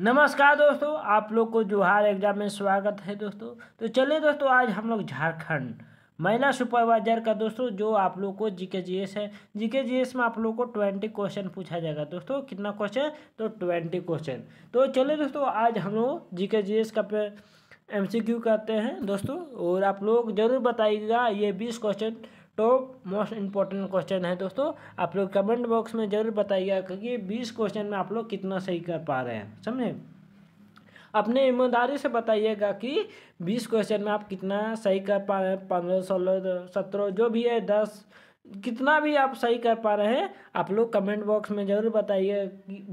नमस्कार दोस्तों आप लोग को जोहार एग्जाम में स्वागत है दोस्तों तो चलिए दोस्तों आज हम लोग झारखंड महिला सुपरवाइजर का दोस्तों जो आप लोग को जीके जीएस है जीके जीएस में आप लोग को ट्वेंटी क्वेश्चन पूछा जाएगा दोस्तों कितना क्वेश्चन तो ट्वेंटी क्वेश्चन तो चलिए दोस्तों आज हम लोग जीके जीएस का पे एम सी क्यू करते हैं दोस्तों और आप लोग जरूर बताइएगा ये बीस question top most important question है दोस्तों आप लोग कमेंट बॉक्स में ज़रूर बताइएगा क्योंकि बीस क्वेश्चन में आप लोग कितना सही कर पा रहे हैं समझे अपने ईमानदारी से बताइएगा कि बीस क्वेश्चन में आप कितना सही कर पा रहे हैं पंद्रह सोलह सत्रह जो भी है दस कितना भी आप सही कर पा रहे हैं आप लोग कमेंट बॉक्स में ज़रूर बताइए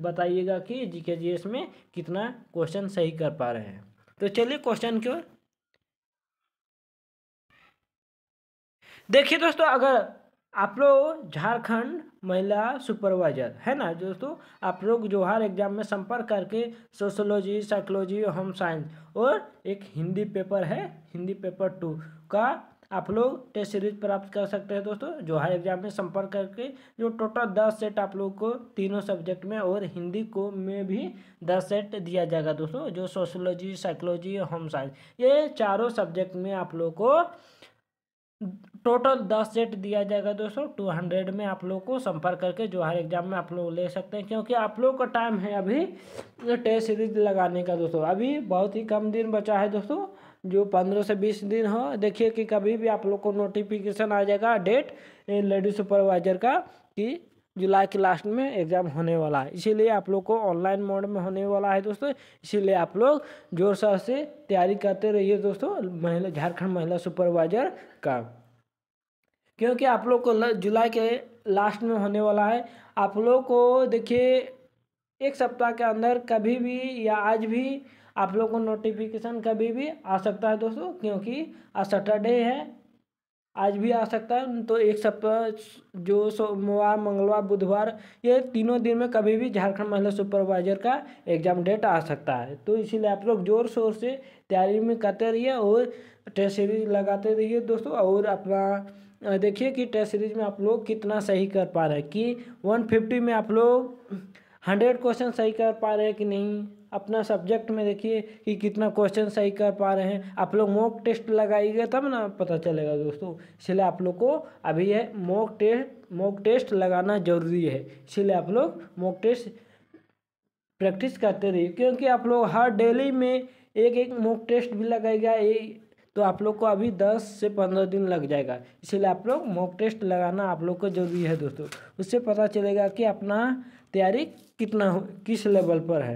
बताइएगा कि जी के जी में कितना क्वेश्चन सही कर पा रहे हैं तो चलिए क्वेश्चन की ओर देखिए दोस्तों अगर आप लोग झारखंड महिला सुपरवाइजर है ना दोस्तों आप लोग जोहार एग्जाम में संपर्क करके सोशोलॉजी साइकोलॉजी होम साइंस और एक हिंदी पेपर है हिंदी पेपर टू का आप लोग टेस्ट सीरीज प्राप्त कर सकते हैं दोस्तों जोहार एग्जाम में संपर्क करके जो टोटल दस सेट आप लोग को तीनों सब्जेक्ट में और हिंदी को में भी दस सेट दिया जाएगा दोस्तों जो सोशोलॉजी साइकोलॉजी होम साइंस ये चारों सब्जेक्ट में आप लोग को टोटल दस सेट दिया जाएगा दोस्तों टू हंड्रेड में आप लोग को संपर्क करके जो हर एग्जाम में आप लोग ले सकते हैं क्योंकि आप लोग का टाइम है अभी टेस्ट सीरीज लगाने का दोस्तों अभी बहुत ही कम दिन बचा है दोस्तों जो पंद्रह से बीस दिन हो देखिए कि कभी भी आप लोग को नोटिफिकेशन आ जाएगा डेट लेडी सुपरवाइजर का कि जुलाई के लास्ट में एग्ज़ाम होने वाला है इसीलिए आप लोग को ऑनलाइन मोड में होने वाला है दोस्तों इसीलिए आप लोग जोर शोर से तैयारी करते रहिए दोस्तों महिला झारखंड महिला सुपरवाइजर का क्योंकि आप लोग को जुलाई के लास्ट में होने वाला है आप लोग को देखिए एक सप्ताह के अंदर कभी भी या आज भी आप लोग को नोटिफिकेशन कभी भी आ सकता है दोस्तों क्योंकि आज सैटरडे है आज भी आ सकता है तो एक सप्ताह जो सोमवार मंगलवार बुधवार ये तीनों दिन में कभी भी झारखंड महिला सुपरवाइजर का एग्ज़ाम डेट आ सकता है तो इसीलिए आप लोग ज़ोर शोर से तैयारी में करते रहिए और टेस्ट सीरीज लगाते रहिए दोस्तों और अपना देखिए कि टेस्ट सीरीज में आप लोग कितना सही कर पा रहे हैं कि वन फिफ्टी में आप लोग हंड्रेड क्वेश्चन सही कर पा रहे हैं कि नहीं अपना सब्जेक्ट में देखिए कि कितना क्वेश्चन सही कर पा रहे हैं आप लोग मॉक टेस्ट लगाइएगा तब ना पता चलेगा दोस्तों इसलिए आप लोग को अभी यह मॉक टेस्ट मॉक टेस्ट लगाना जरूरी है इसलिए आप लोग मॉक टेस्ट प्रैक्टिस करते रहिए क्योंकि आप लोग हर डेली में एक एक मॉक टेस्ट भी लगाएगा तो आप लोग को अभी दस से पंद्रह दिन लग जाएगा इसीलिए आप लोग मॉक टेस्ट लगाना आप लोग को जरूरी है दोस्तों उससे पता चलेगा कि अपना तैयारी कितना किस लेवल पर है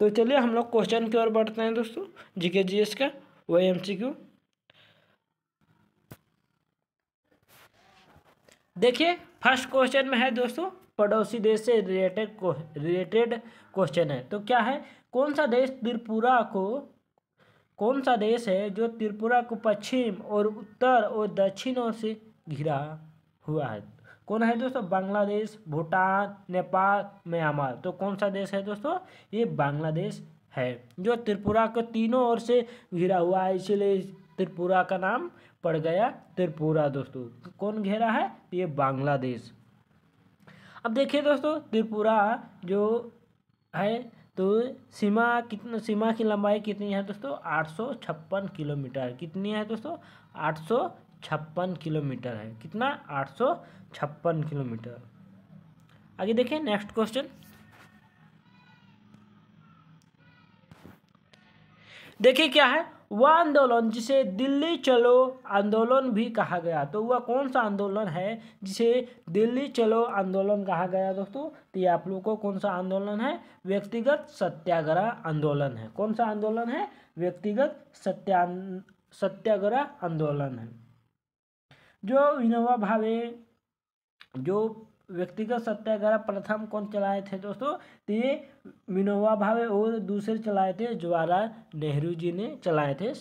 तो चलिए हम लोग क्वेश्चन की ओर बढ़ते हैं दोस्तों जीके जीएस का वही क्यू देखिए फर्स्ट क्वेश्चन में है दोस्तों पड़ोसी देश से रिलेटेड रिलेटेड क्वेश्चन है तो क्या है कौन सा देश त्रिपुरा को कौन सा देश है जो त्रिपुरा को पश्चिम और उत्तर और दक्षिणों से घिरा हुआ है कौन है दोस्तों बांग्लादेश भूटान नेपाल म्यांमार तो कौन सा देश है दोस्तों ये बांग्लादेश है जो त्रिपुरा को तीनों ओर से घिरा हुआ है इसीलिए त्रिपुरा का नाम पड़ गया त्रिपुरा दोस्तों कौन घेरा है ये बांग्लादेश अब देखिए दोस्तों त्रिपुरा जो है तो सीमा कितना सीमा की लंबाई कितनी है दोस्तों आठ किलोमीटर कितनी है दोस्तों आठ किलोमीटर है कितना आठ किलोमीटर आगे देखें नेक्स्ट क्वेश्चन देखिए क्या है वह आंदोलन जिसे दिल्ली चलो आंदोलन भी कहा गया तो वह कौन सा आंदोलन है जिसे दिल्ली चलो आंदोलन कहा गया दोस्तों तो ये आप लोगों को कौन सा आंदोलन है व्यक्तिगत सत्याग्रह आंदोलन है कौन सा आंदोलन है व्यक्तिगत सत्या सत्याग्रह आंदोलन है जो विनोबा भावे जो व्यक्तिगत सत्याग्रह प्रथम कौन चलाए थे दोस्तों तो ये मिनोवा भावे और दूसरे चलाए थे जवाहरलाल नेहरू जी ने चलाए थे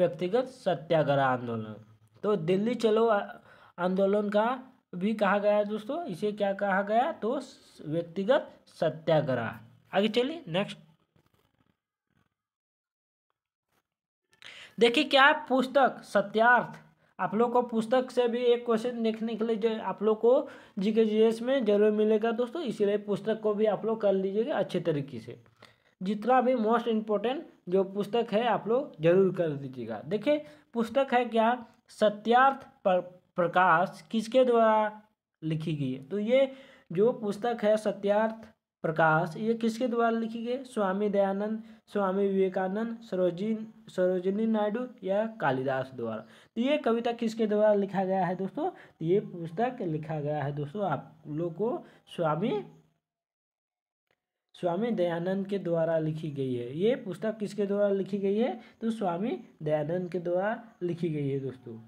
व्यक्तिगत सत्याग्रह आंदोलन तो दिल्ली चलो आंदोलन का भी कहा गया दोस्तों इसे क्या कहा गया तो व्यक्तिगत सत्याग्रह आगे चलिए नेक्स्ट देखिए क्या पुस्तक सत्यार्थ आप लोग को पुस्तक से भी एक क्वेश्चन देखने के लिए जो आप लोग को जीके जी में जरूर मिलेगा दोस्तों इसीलिए पुस्तक को भी आप लोग कर लीजिएगा अच्छे तरीके से जितना भी मोस्ट इम्पोर्टेंट जो पुस्तक है आप लोग जरूर कर दीजिएगा देखिए पुस्तक है क्या सत्यार्थ पर प्रकाश किसके द्वारा लिखी गई है तो ये जो पुस्तक है सत्यार्थ प्रकाश ये किसके द्वारा लिखी गई स्वामी दयानंद स्वामी विवेकानंद सरोजी सरोजिनी नायडू या कालिदास द्वारा तो ये कविता किसके द्वारा लिखा गया है दोस्तों तो ये पुस्तक लिखा गया है दोस्तों आप लोग को स्वामी स्वामी दयानंद के द्वारा लिखी गई है ये पुस्तक किसके द्वारा लिखी गई है तो स्वामी दयानंद के द्वारा लिखी गई है दोस्तों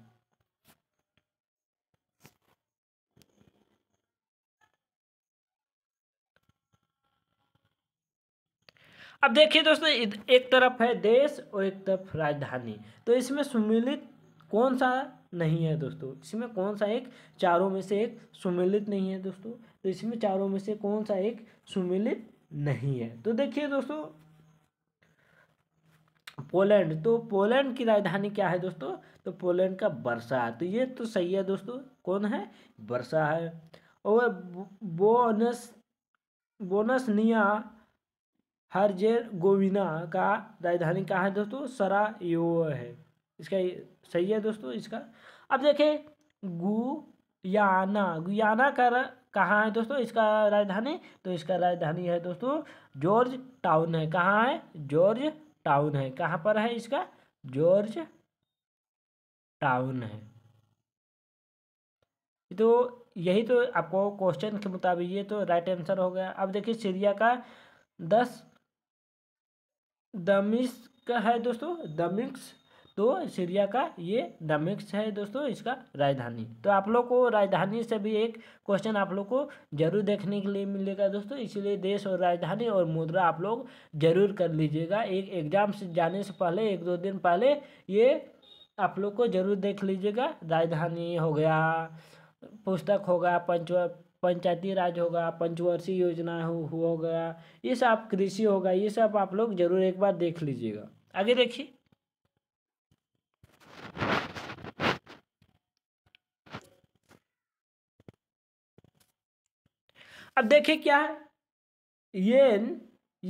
अब देखिए दोस्तों एक तरफ है देश और एक तरफ राजधानी तो इसमें सुमिलित कौन सा नहीं है दोस्तों इसमें कौन सा एक चारों में से एक सुमिलित नहीं है दोस्तों तो इसमें चारों में से कौन सा एक सुमिलित नहीं है तो देखिए दोस्तों पोलैंड तो पोलैंड की राजधानी क्या है दोस्तों तो पोलैंड का वर्षा तो ये तो सही है दोस्तों कौन है वर्षा है और बोनस बोनसनिया गोविना का राजधानी कहाँ है दोस्तों सरा है इसका सही है दोस्तों इसका अब देखें गुयाना गुयाना का कहाँ है दोस्तों इसका राजधानी तो इसका राजधानी है दोस्तों जॉर्ज टाउन है कहाँ है जॉर्ज टाउन है कहाँ पर है इसका जॉर्ज टाउन है तो यही तो आपको क्वेश्चन के मुताबिक ये तो राइट आंसर हो गया अब देखिए सीरिया का दस दमिश्क का है दोस्तों दमिक्स तो सीरिया का ये दमिक्स है दोस्तों इसका राजधानी तो आप लोग को राजधानी से भी एक क्वेश्चन आप लोग को जरूर देखने के लिए मिलेगा दोस्तों इसलिए देश और राजधानी और मुद्रा आप लोग जरूर कर लीजिएगा एक एग्जाम से जाने से पहले एक दो दिन पहले ये आप लोग को जरूर देख लीजिएगा राजधानी हो गया पुस्तक होगा पंचवा पंचायती राज होगा पंचवर्षीय योजना हो, हो गया ये सब कृषि होगा ये सब आप लोग जरूर एक बार देख लीजिएगा आगे देखिए अब देखिए क्या है येन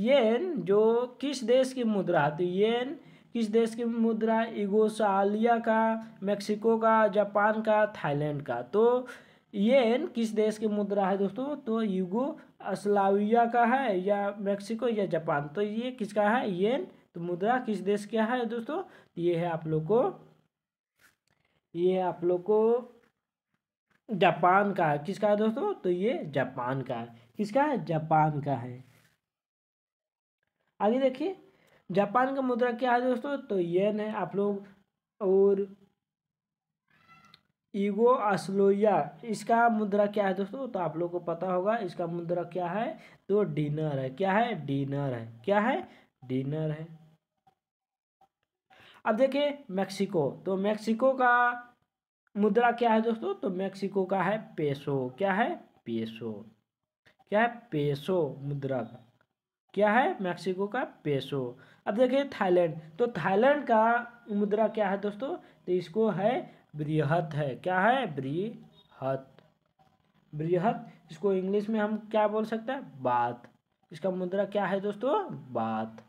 येन जो किस देश की मुद्रा है तो येन किस देश की मुद्रा इगोसालिया का मेक्सिको का जापान का थाईलैंड का तो येन किस देश की मुद्रा है दोस्तों तो युगो अस्लाविया का है या मेक्सिको या जापान तो ये किसका है येन तो मुद्रा किस देश का है दोस्तों ये है आप लोग को ये है आप लोग को जापान का है किसका है दोस्तों तो ये जापान का है किसका है जापान का है आगे देखिए जापान का मुद्रा क्या है दोस्तों तो येन है आप लोग और ईगो असलोया इसका मुद्रा क्या है दोस्तों तो आप लोग को पता होगा इसका मुद्रा क्या है तो डिनर है क्या है डिनर है क्या है डिनर है अब देखिए मैक्सिको तो मैक्सिको का मुद्रा क्या है दोस्तों तो मैक्सिको का है पेसो क्या है पेसो क्या है पेसो मुद्रा का क्या है मैक्सिको का पेसो अब देखिए थाईलैंड तो थाईलैंड का मुद्रा क्या है दोस्तों तो इसको है बृहत है क्या है बृहत बृहत इसको इंग्लिश में हम क्या बोल सकते हैं बात इसका मुद्रा क्या है दोस्तों बात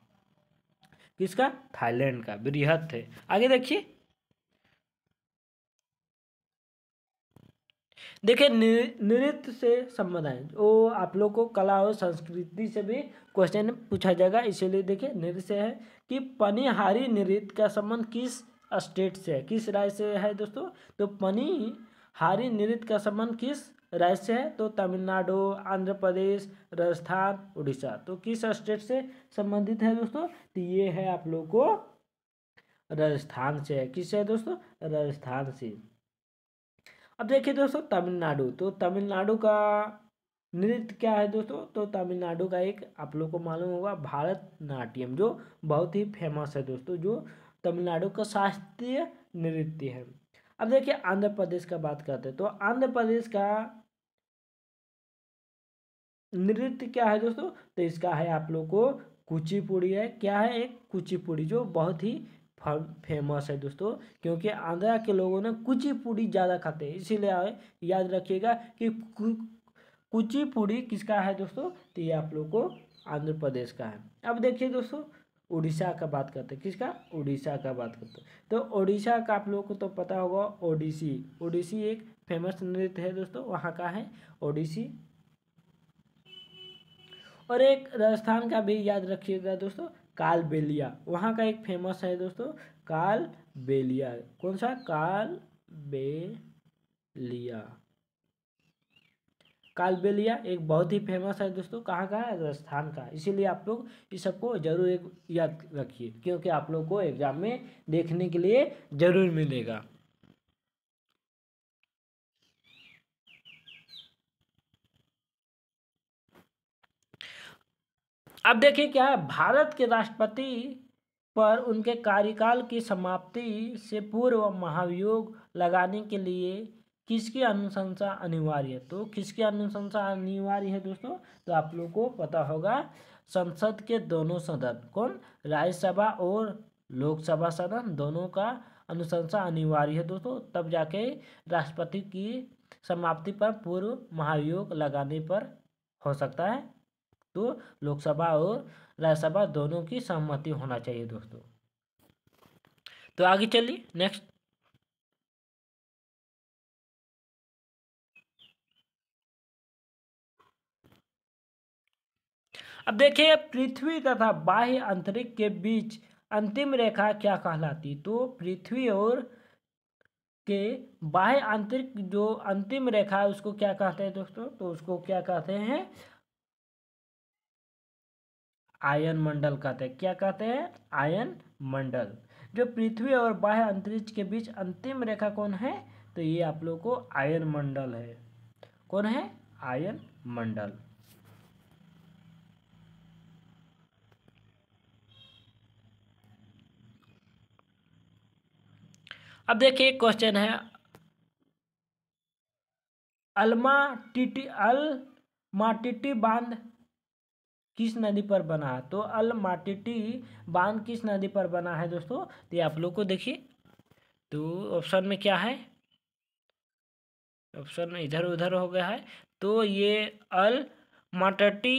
किसका थाईलैंड का बृहत है आगे देखिए देखिए नृत्य से संबंध है वो आप लोग को कला और संस्कृति से भी क्वेश्चन पूछा जाएगा इसीलिए देखिए नृत्य से है कि पनिहारी नृत्य का संबंध किस स्टेट से है किस राज्य से है दोस्तों तो पनी हारी नृत्य का संबंध किस राज्य से है तो तमिलनाडु आंध्र प्रदेश राजस्थान उड़ीसा तो किस स्टेट से संबंधित है दोस्तों तो ये है आप लोग को राजस्थान से है किससे है दोस्तों राजस्थान से अब देखिए दोस्तों तमिलनाडु तो तमिलनाडु का नृत्य क्या है दोस्तों तो तमिलनाडु का एक आप लोग को मालूम होगा भारत नाट्यम जो बहुत ही फेमस है दोस्तों जो तमिलनाडु का शास्त्रीय नृत्य है अब देखिए आंध्र प्रदेश का बात करते हैं तो आंध्र प्रदेश का नृत्य क्या है दोस्तों तो इसका है आप लोग को कुचिपुड़ी है क्या है एक कुचिपुड़ी जो बहुत ही फेमस है दोस्तों क्योंकि आंध्रा के लोगों ने कुचिपुड़ी ज़्यादा खाते हैं इसीलिए याद रखिएगा कि कुचिपुड़ी किसका है दोस्तों तो ये आप लोग को आंध्र प्रदेश का है अब देखिए दोस्तों उड़ीसा का बात करते हैं किसका उड़ीसा का बात करते हैं तो उड़ीसा का आप लोगों को तो पता होगा ओडिसी ओडिसी एक फेमस नृत्य है दोस्तों वहाँ का है ओडिसी और एक राजस्थान का भी याद रखिएगा दोस्तों काल बेलिया वहाँ का एक फेमस है दोस्तों काल बेलिया कौन सा काल बेलिया कालबेलिया एक बहुत ही फेमस है दोस्तों कहाँ का है राजस्थान का इसीलिए आप लोग इस सबको जरूर एक याद रखिए क्योंकि आप लोग को एग्जाम में देखने के लिए जरूर मिलेगा अब देखिए क्या है भारत के राष्ट्रपति पर उनके कार्यकाल की समाप्ति से पूर्व महाभियोग लगाने के लिए किसकी अनुशंसा अनिवार्य है तो किसकी अनुशंसा अनिवार्य है दोस्तों तो आप लोग को पता होगा संसद के दोनों सदन कौन राज्यसभा और लोकसभा सदन दोनों का अनुशंसा अनिवार्य है दोस्तों तब जाके राष्ट्रपति की समाप्ति पर पूर्व महाभियोग लगाने पर हो सकता है तो लोकसभा और राज्यसभा दोनों की सहमति होना चाहिए दोस्तों तो आगे चलिए नेक्स्ट अब देखिए पृथ्वी तथा बाह्य अंतरिक्ष के बीच अंतिम रेखा क्या कहलाती तो पृथ्वी और के बाह्य आंतरिक जो अंतिम रेखा है उसको क्या कहते हैं दोस्तों तो उसको क्या कहते हैं आयन मंडल कहते हैं क्या कहते हैं आयन मंडल जो पृथ्वी और बाह्य अंतरिक्ष के बीच अंतिम रेखा कौन है तो ये आप लोग को आयन मंडल है कौन है आयन मंडल अब देखिए एक क्वेश्चन है अलमा टीटी अल माटिटी बांध किस नदी पर बना है तो अल माटिटी बांध किस नदी पर बना है दोस्तों तो ये आप लोग को देखिए तो ऑप्शन में क्या है ऑप्शन इधर उधर हो गया है तो ये अल माटटी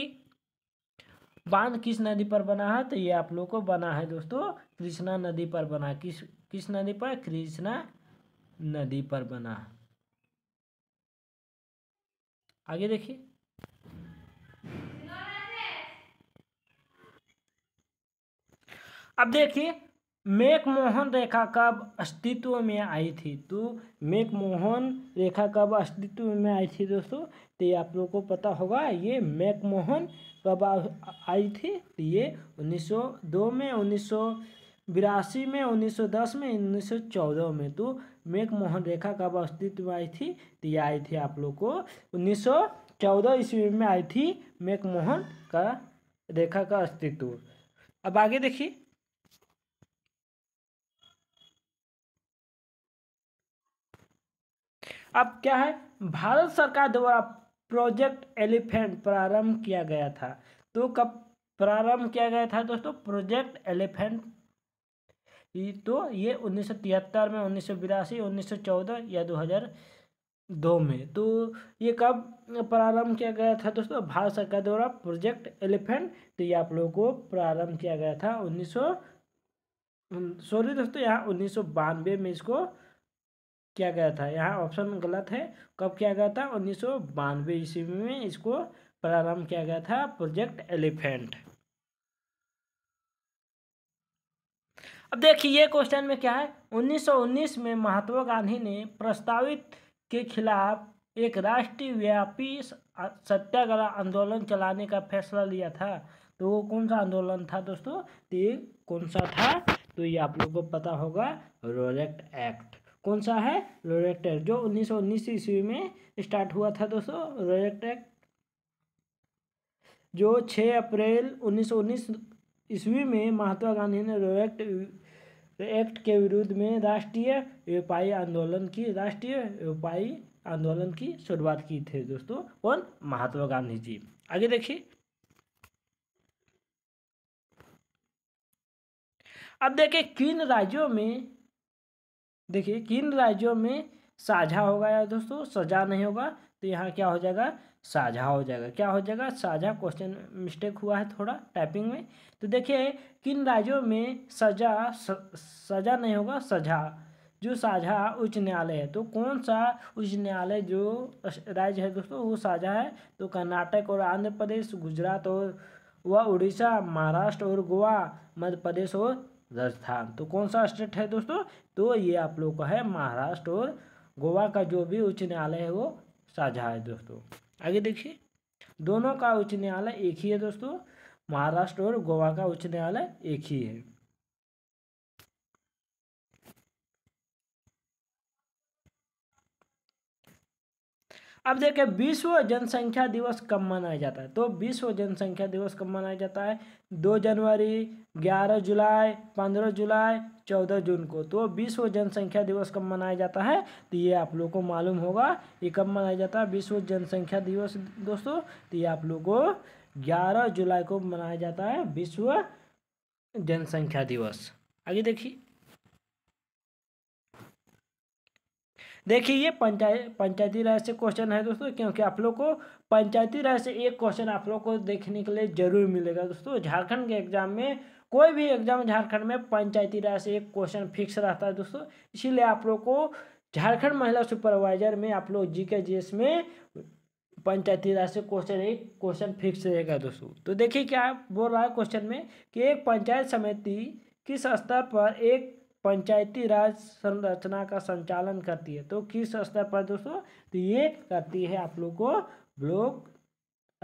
बांध किस नदी पर बना है तो ये आप लोग को बना है दोस्तों कृष्णा नदी पर बना किस किस नदी पर कृष्णा नदी पर बना आगे देखिए अब देखिए मेकमोहन रेखा कब अस्तित्व में आई थी तो मेकमोहन रेखा कब अस्तित्व में आई थी दोस्तों तो ये आप लोगों को पता होगा ये मोहन कब आई थी तो ये 1902 में बिरासी में 1910 में 1914 में तो मेक मोहन रेखा कब अस्तित्व आई थी तो ये आई थी आप लोग को 1914 ईस्वी में आई थी मेक मोहन का रेखा का अस्तित्व अब आगे देखिए अब क्या है भारत सरकार द्वारा प्रोजेक्ट एलिफेंट प्रारंभ किया गया था तो कब प्रारंभ किया गया था दोस्तों प्रोजेक्ट एलिफेंट तो ये उन्नीस में उन्नीस सौ बिरासी उन्नीस या 2002 में तो ये कब प्रारंभ किया गया था दोस्तों भारत सरकार द्वारा प्रोजेक्ट एलिफेंट तो ये आप लोगों को प्रारंभ किया गया था उन्नीस सॉरी दोस्तों यहाँ उन्नीस में इसको किया गया था यहाँ ऑप्शन गलत है कब किया गया था उन्नीस सौ ईस्वी में इसको प्रारंभ किया गया था प्रोजेक्ट एलिफेंट अब देखिए ये क्वेश्चन में क्या है 1919 में महात्मा गांधी ने प्रस्तावित के खिलाफ एक राष्ट्रीय व्यापी सत्याग्रह आंदोलन चलाने का फैसला लिया था तो वो कौन सा आंदोलन था दोस्तों तो कौन सा था तो ये आप लोगों को पता होगा रोरेक्ट एक्ट कौन सा है रोरेक्ट एक्ट जो 1919 ईस्वी में स्टार्ट हुआ था दोस्तों रोरेक्ट एक्ट जो 6 अप्रैल 1919 ईस्वी में महात्मा गांधी ने रोएक्ट एक्ट के विरुद्ध में राष्ट्रीय व्यापारी आंदोलन की राष्ट्रीय व्यापारी आंदोलन की शुरुआत की थी दोस्तों कौन महात्मा गांधी जी आगे देखिए अब देखिए किन राज्यों में देखिए किन राज्यों में साझा होगा या दोस्तों सजा नहीं होगा तो यहाँ क्या हो जाएगा साझा हो जाएगा क्या हो जाएगा साझा क्वेश्चन मिस्टेक हुआ है थोड़ा टाइपिंग में तो देखिए किन राज्यों में सजा स, सजा नहीं होगा सजा जो साझा उच्च न्यायालय है तो कौन सा उच्च न्यायालय जो राज्य है दोस्तों वो साझा है तो कर्नाटक और आंध्र प्रदेश गुजरात और व उड़ीसा महाराष्ट्र और गोवा मध्य प्रदेश और राजस्थान तो कौन सा स्टेट है दोस्तों तो ये आप लोग का है महाराष्ट्र और गोवा का जो भी उच्च न्यायालय है वो साझा है दोस्तों आगे देखिए दोनों का उच्च न्यायालय एक ही है दोस्तों महाराष्ट्र और गोवा का उच्च न्यायालय एक ही है अब देखिए विश्व जनसंख्या दिवस कब मनाया जाता है तो विश्व जनसंख्या दिवस कब मनाया जाता है दो जनवरी ग्यारह जुलाई पंद्रह जुलाई चौदह जून को तो विश्व जनसंख्या दिवस कब मनाया जाता है तो ये आप लोगों को मालूम होगा ये कब मनाया जाता है विश्व जनसंख्या दिवस दोस्तों तो ये आप लोगों को ग्यारह जुलाई को मनाया जाता है विश्व जनसंख्या दिवस आगे देखिए देखिए ये पंचायत पंचायती राज से क्वेश्चन है दोस्तों क्योंकि आप लोग को पंचायती राज से एक क्वेश्चन आप लोग को देखने के लिए जरूर मिलेगा दोस्तों झारखंड के एग्जाम में कोई भी एग्जाम झारखंड में पंचायती राज से एक क्वेश्चन फिक्स रहता है दोस्तों इसीलिए आप लोग को झारखंड महिला सुपरवाइजर में आप लोग जी के जी एस में पंचायती राज से क्वेश्चन एक क्वेश्चन फिक्स रहेगा दोस्तों तो देखिए क्या बोल रहा है क्वेश्चन में कि एक पंचायत समिति किस स्तर पर एक पंचायती राज संरचना का संचालन करती है तो किस स्तर पर दोस्तों तो ये करती है आप लोग को ब्लॉक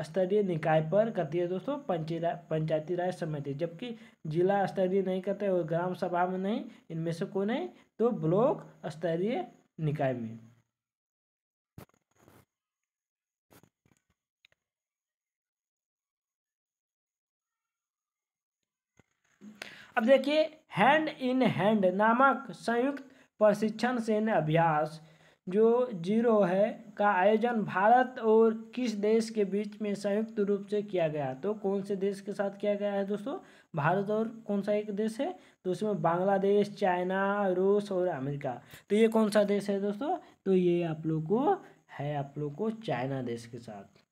स्तरीय निकाय पर करती है दोस्तों पंचायती राज समिति जबकि जिला स्तरीय नहीं करते और ग्राम सभा में नहीं इनमें से कोई नहीं तो ब्लॉक स्तरीय निकाय में अब देखिए हैंड इन हैंड नामक संयुक्त प्रशिक्षण सैन्य अभ्यास जो जीरो है का आयोजन भारत और किस देश के बीच में संयुक्त रूप से किया गया तो कौन से देश के साथ किया गया है दोस्तों भारत और कौन सा एक देश है तो उसमें बांग्लादेश चाइना रूस और अमेरिका तो ये कौन सा देश है दोस्तों तो ये आप लोग को है आप लोग को चाइना देश के साथ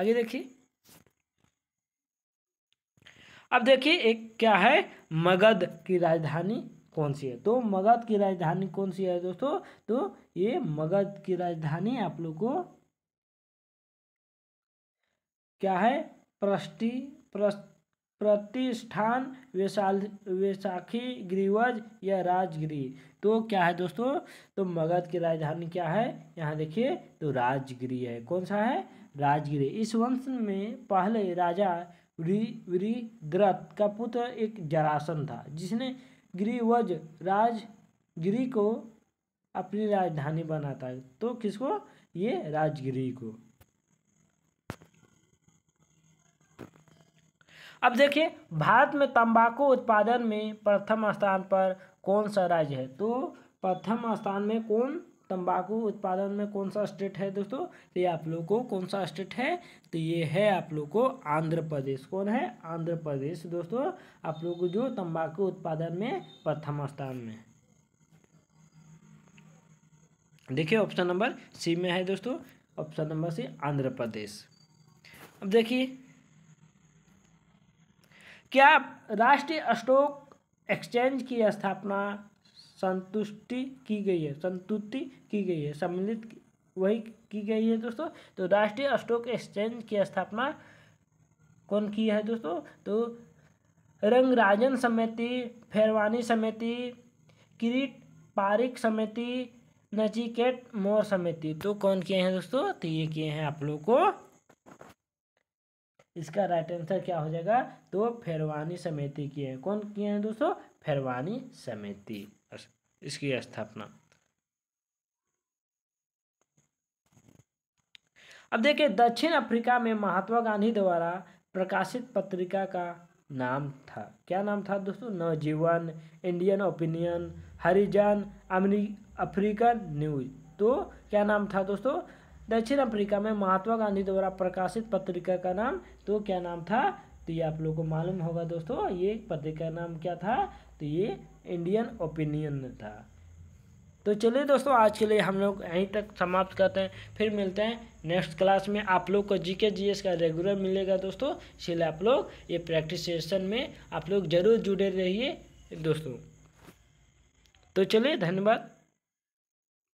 आगे देखिए अब देखिए एक क्या है मगध की राजधानी कौन सी है तो मगध की राजधानी कौन सी है दोस्तों तो ये मगध की राजधानी आप लोग को क्या है प्रष्टि प्रतिष्ठान वैशाल वैशाखी ग्रीवज या राजगिरी तो क्या है दोस्तों तो मगध की राजधानी क्या है यहाँ देखिए तो राजगिरी है कौन सा है राजगिरी इस वंश में पहले राजा वृद्रथ का पुत्र एक जरासन था जिसने गिरिवज राज गिरी को अपनी राजधानी बनाता है तो किसको ये राजगिरी को अब देखिए भारत में तंबाकू उत्पादन में प्रथम स्थान पर कौन सा राज्य है तो प्रथम स्थान में कौन तंबाकू उत्पादन में कौन सा स्टेट है दोस्तों तो ये आप लोग को कौन सा स्टेट है तो ये है आप लोग को आंध्र प्रदेश कौन है आंध्र प्रदेश दोस्तों आप लोग जो तंबाकू उत्पादन में प्रथम स्थान में देखिए ऑप्शन नंबर सी में है दोस्तों option number C Andhra Pradesh अब देखिए क्या राष्ट्रीय स्टॉक एक्सचेंज की स्थापना संतुष्टि की गई है संतुष्टि की गई है सम्मिलित वही की गई है दोस्तों तो राष्ट्रीय स्टॉक एक्सचेंज की स्थापना कौन की है दोस्तों तो रंगराजन समिति फेरवानी समिति किरीट पारिक समिति नचिकेट मोर समिति तो कौन किए हैं दोस्तों तो ये किए हैं आप लोग को इसका राइट आंसर क्या हो जाएगा तो फेरवानी समिति किए हैं कौन किए हैं दोस्तों फेरवानी समिति इसकी स्थापना अब देखिए दक्षिण अफ्रीका में महात्मा गांधी द्वारा प्रकाशित पत्रिका का नाम था क्या नाम था दोस्तों Navjivan Indian Opinion Harijan African news तो क्या नाम था दोस्तों दक्षिण अफ्रीका में महात्मा गांधी द्वारा प्रकाशित पत्रिका का नाम तो क्या नाम था तो ये आप लोगों को मालूम होगा दोस्तों ये पत्रिका नाम क्या था तो ये इंडियन ओपिनियन था तो चलिए दोस्तों आज के लिए हम लोग यहीं तक समाप्त करते हैं फिर मिलते हैं नेक्स्ट क्लास में आप लोग को जीके जीएस का रेगुलर मिलेगा दोस्तों इसलिए आप लोग ये प्रैक्टिस सेशन में आप लोग जरूर जुड़े रहिए दोस्तों तो चलिए धन्यवाद